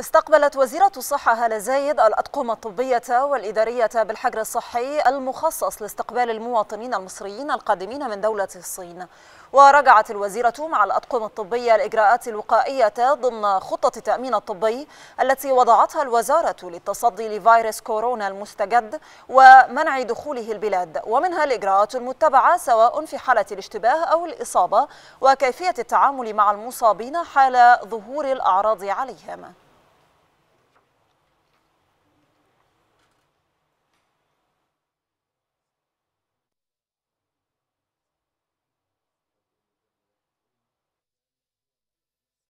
استقبلت وزيرة الصحة هالة زايد الأطقم الطبية والإدارية بالحجر الصحي المخصص لاستقبال المواطنين المصريين القادمين من دولة الصين ورجعت الوزيرة مع الأطقم الطبية الإجراءات الوقائية ضمن خطة التأمين الطبي التي وضعتها الوزارة للتصدي لفيروس كورونا المستجد ومنع دخوله البلاد ومنها الإجراءات المتبعة سواء في حالة الاشتباه أو الإصابة وكيفية التعامل مع المصابين حال ظهور الأعراض عليهم